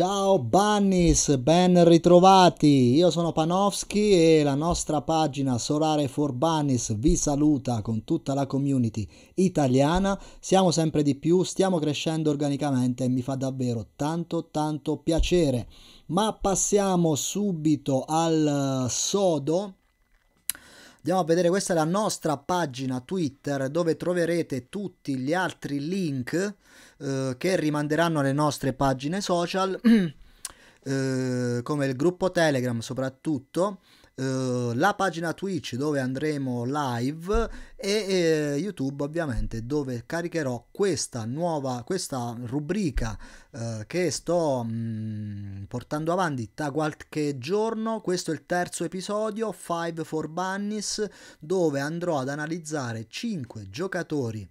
Ciao Bannis, ben ritrovati. Io sono Panofsky e la nostra pagina Solare for Bannis vi saluta con tutta la community italiana. Siamo sempre di più, stiamo crescendo organicamente e mi fa davvero tanto tanto piacere. Ma passiamo subito al sodo Andiamo a vedere, questa è la nostra pagina Twitter dove troverete tutti gli altri link eh, che rimanderanno alle nostre pagine social, eh, come il gruppo Telegram soprattutto. Eh, la pagina Twitch dove andremo live e eh, YouTube ovviamente dove caricherò questa nuova questa rubrica eh, che sto mh, mm, portando avanti da qualche giorno. Questo è il terzo episodio 5 for Bunnies dove andrò ad analizzare 5 giocatori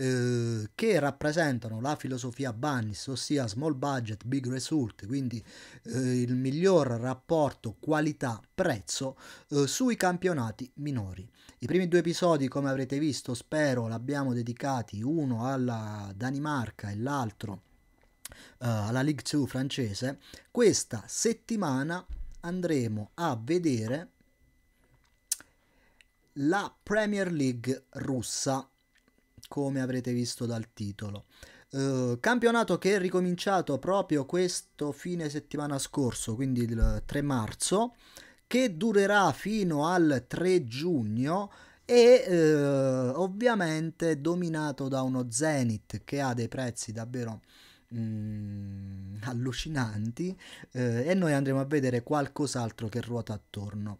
eh, che rappresentano la filosofia Bannis, ossia small budget, big result, quindi eh, il miglior rapporto qualità-prezzo eh, sui campionati minori. I primi due episodi, come avrete visto, spero l'abbiamo dedicati uno alla Danimarca e l'altro eh, alla Ligue 2 francese. Questa settimana andremo a vedere la Premier League russa come avrete visto dal titolo. Uh, campionato che è ricominciato proprio questo fine settimana scorso, quindi il 3 marzo, che durerà fino al 3 giugno e uh, ovviamente dominato da uno Zenith che ha dei prezzi davvero mm, allucinanti uh, e noi andremo a vedere qualcos'altro che ruota attorno.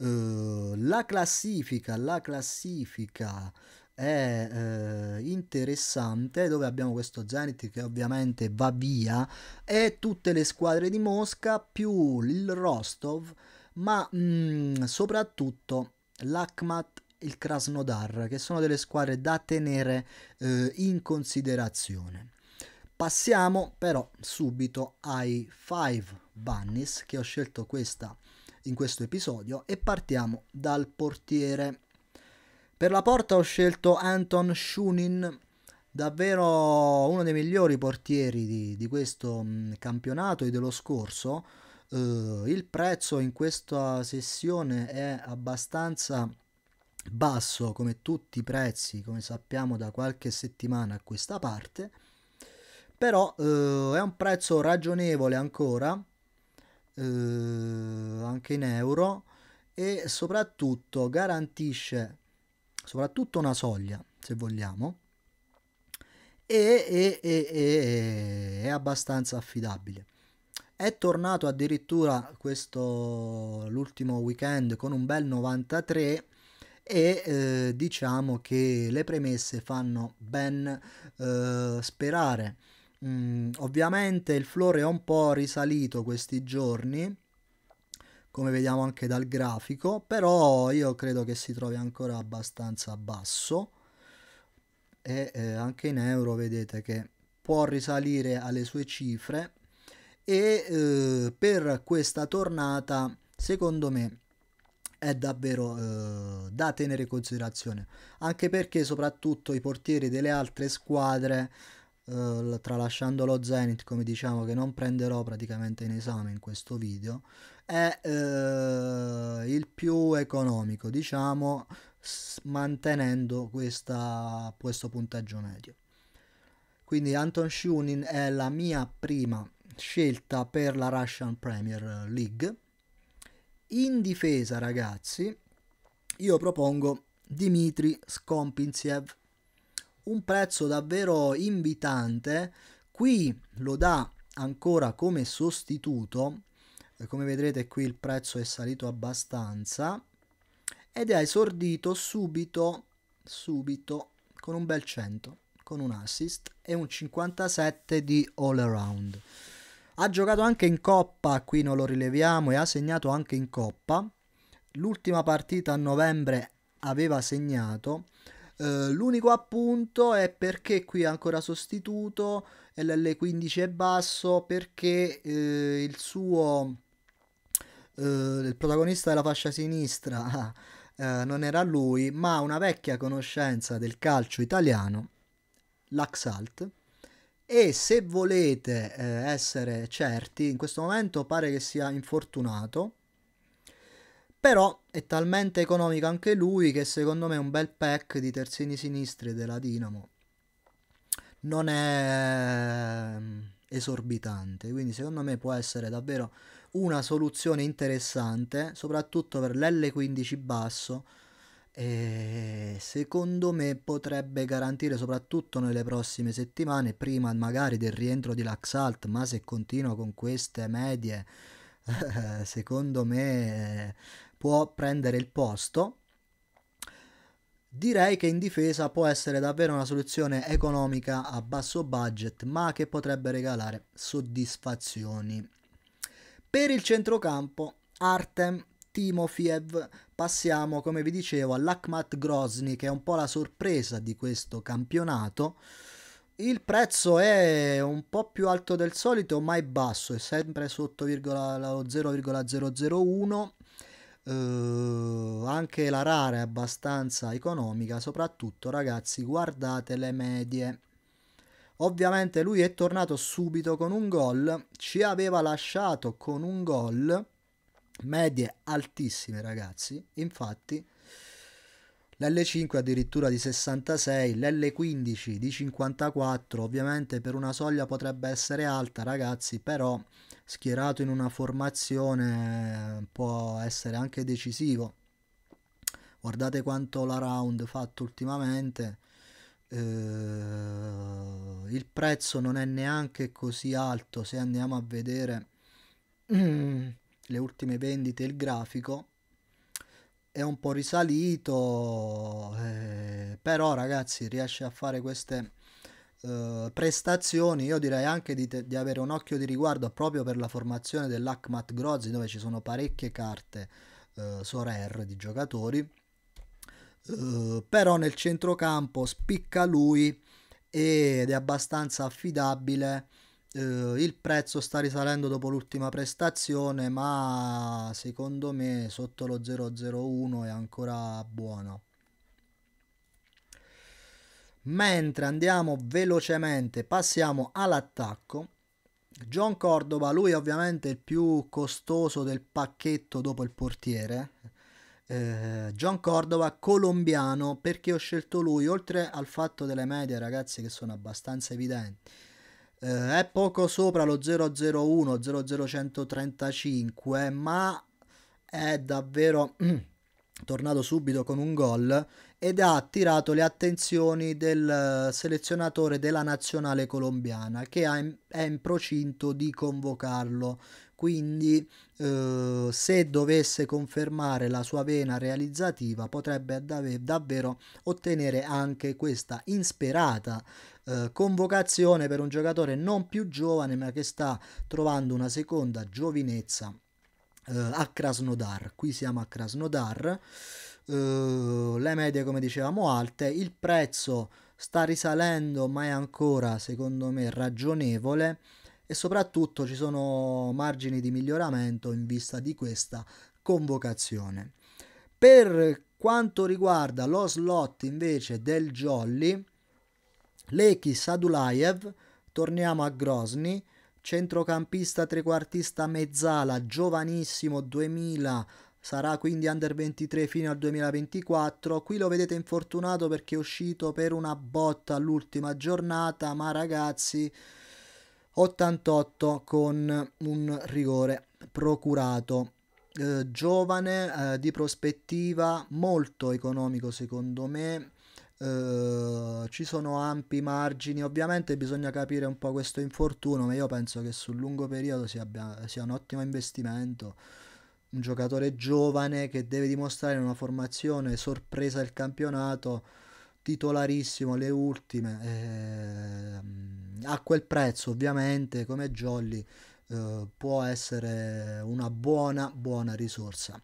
la classifica, la classifica è eh, interessante dove abbiamo questo Zenit che ovviamente va via e tutte le squadre di Mosca più il Rostov ma mh, mm, soprattutto l'Akhmat il Krasnodar che sono delle squadre da tenere eh, in considerazione passiamo però subito ai 5 bunnies che ho scelto questa in questo episodio e partiamo dal portiere per la porta ho scelto Anton Shunin, davvero uno dei migliori portieri di, di questo mm, campionato e dello scorso. Uh, il prezzo in questa sessione è abbastanza basso come tutti i prezzi, come sappiamo da qualche settimana a questa parte, però uh, è un prezzo ragionevole ancora, uh, anche in euro, e soprattutto garantisce soprattutto una soglia, se vogliamo, e, e, e, è abbastanza affidabile. È tornato addirittura questo l'ultimo weekend con un bel 93 e eh, diciamo che le premesse fanno ben eh, sperare. Mm, ovviamente il flore è un po' risalito questi giorni come vediamo anche dal grafico, però io credo che si trovi ancora abbastanza basso e eh, anche in euro vedete che può risalire alle sue cifre e eh, per questa tornata secondo me è davvero eh, da tenere in considerazione anche perché soprattutto i portieri delle altre squadre eh, tralasciando lo Zenith, come diciamo, che non prenderò praticamente in esame in questo video, è eh, il più economico, diciamo, mantenendo questa, questo punteggio medio. Quindi Anton Shunin è la mia prima scelta per la Russian Premier League. In difesa, ragazzi, io propongo Dimitri Skompinziev un prezzo davvero invitante, qui lo dà ancora come sostituto, eh, come vedrete qui il prezzo è salito abbastanza ed è esordito subito, subito con un bel 100, con un assist e un 57 di all around. Ha giocato anche in coppa, qui non lo rileviamo, e ha segnato anche in coppa. L'ultima partita a novembre aveva segnato. Eh, l'unico appunto è perché qui è ancora sostituto, LL15 è basso, perché uh, il suo... Uh, il protagonista della fascia sinistra non era lui, ma una vecchia conoscenza del calcio italiano, l'Axalt. E se volete essere certi, in questo momento pare che sia infortunato, però è talmente economico anche lui che secondo me un bel pack di terzini sinistri della Dinamo non è ehm, esorbitante, quindi secondo me può essere davvero una soluzione interessante, soprattutto per l'L15 basso e secondo me potrebbe garantire soprattutto nelle prossime settimane, prima magari del rientro di Laxalt, ma se continua con queste medie, secondo me può prendere il posto, direi che in difesa può essere davvero una soluzione economica a basso budget, ma che potrebbe regalare soddisfazioni. Per il centrocampo, Artem Timofiev, passiamo come vi dicevo all'Akhmat Grozny che è un po' la sorpresa di questo campionato. Il prezzo è un po' più alto del solito, ma è basso, è sempre sotto 0,001 Uh, anche la rara è abbastanza economica, soprattutto ragazzi guardate le medie. Ovviamente lui è tornato subito con un gol, ci aveva lasciato con un gol, medie altissime ragazzi, infatti l'L5 addirittura di 66, l'L15 di 54, ovviamente per una soglia potrebbe essere alta ragazzi, però schierato in una formazione eh, può essere anche decisivo. Guardate quanto la round fatto ultimamente, eh, il prezzo non è neanche così alto se andiamo a vedere mm, le ultime vendite, il grafico è un po' risalito, eh, però ragazzi riesce a fare queste eh, prestazioni, io direi anche di, te, di, avere un occhio di riguardo proprio per la formazione dell'Akmat Grozzi dove ci sono parecchie carte eh, Sorer di giocatori, eh, però nel centrocampo spicca lui ed è abbastanza affidabile eh, il prezzo sta risalendo dopo l'ultima prestazione, ma secondo me sotto lo 001 è ancora buono. Mentre andiamo velocemente, passiamo all'attacco. John Cordova, lui ovviamente è il più costoso del pacchetto dopo il portiere. Eh, John Cordova colombiano perché ho scelto lui oltre al fatto delle medie ragazzi che sono abbastanza evidenti eh, è poco sopra lo 001 00135 ma è davvero tornato subito con un gol ed ha attirato le attenzioni del selezionatore della nazionale colombiana che è in procinto di convocarlo quindi eh, se dovesse confermare la sua vena realizzativa potrebbe dav davvero ottenere anche questa insperata eh, convocazione per un giocatore non più giovane ma che sta trovando una seconda giovinezza eh, a Krasnodar. Qui siamo a Krasnodar. Uh, le medie, come dicevamo, alte. Il prezzo sta risalendo, ma è ancora, secondo me, ragionevole e soprattutto ci sono margini di miglioramento in vista di questa convocazione. Per quanto riguarda lo slot invece del Jolly, Leki Sadulaev, torniamo a Grosny, centrocampista trequartista mezzala, giovanissimo 2000 sarà quindi under 23 fino al 2024. Qui lo vedete infortunato perché è uscito per una botta all'ultima giornata, ma ragazzi 88 con un rigore procurato. Eh, giovane, eh, di prospettiva, molto economico secondo me. Eh, ci sono ampi margini, ovviamente bisogna capire un po' questo infortunio, ma io penso che sul lungo periodo sia, abbia, sia un ottimo investimento. Un giocatore giovane che deve dimostrare una formazione sorpresa il campionato titolarissimo le ultime eh, a quel prezzo ovviamente come Jolly eh, può essere una buona buona risorsa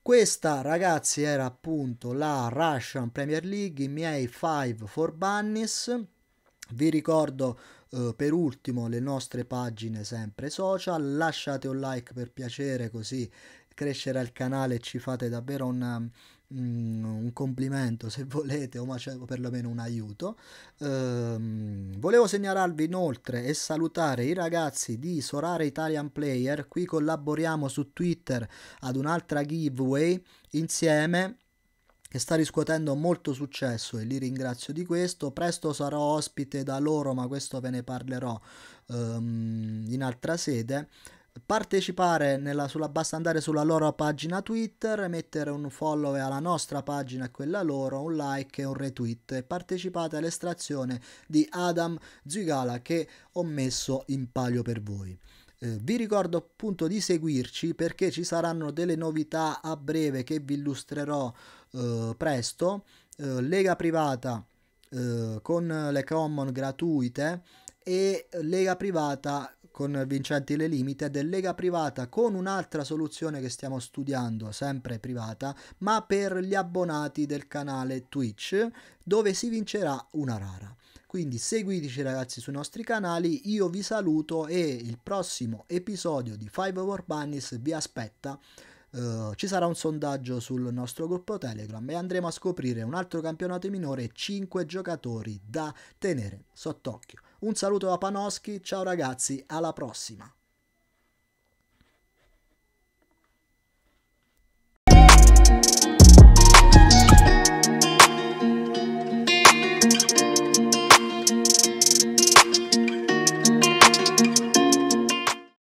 questa ragazzi era appunto la Russian Premier League i miei 5 for bunnies vi ricordo eh, per ultimo le nostre pagine sempre social lasciate un like per piacere così crescerà il canale e ci fate davvero un Mm, un complimento se volete o, perlomeno un aiuto ehm, volevo segnalarvi inoltre e salutare i ragazzi di Sorare Italian Player qui collaboriamo su Twitter ad un'altra giveaway insieme che sta riscuotendo molto successo e li ringrazio di questo. Presto sarò ospite da loro, ma questo ve ne parlerò um, in altra sede partecipare nella, sulla, basta andare sulla loro pagina Twitter, mettere un follow alla nostra pagina e quella loro, un like e un retweet e partecipate all'estrazione di Adam Zugala che ho messo in palio per voi. Eh, vi ricordo appunto di seguirci perché ci saranno delle novità a breve che vi illustrerò eh, presto. Eh, Lega privata eh, con le common gratuite e Lega privata con Vincenti Le Limited, lega privata con un'altra soluzione che stiamo studiando, sempre privata, ma per gli abbonati del canale Twitch, dove si vincerà una rara. Quindi seguiteci ragazzi sui nostri canali, io vi saluto e il prossimo episodio di Five Hour Bunnies vi aspetta. Uh, ci sarà un sondaggio sul nostro gruppo Telegram e andremo a scoprire un altro campionato minore e 5 giocatori da tenere sott'occhio. Un saluto da Panoschi, ciao ragazzi, alla prossima.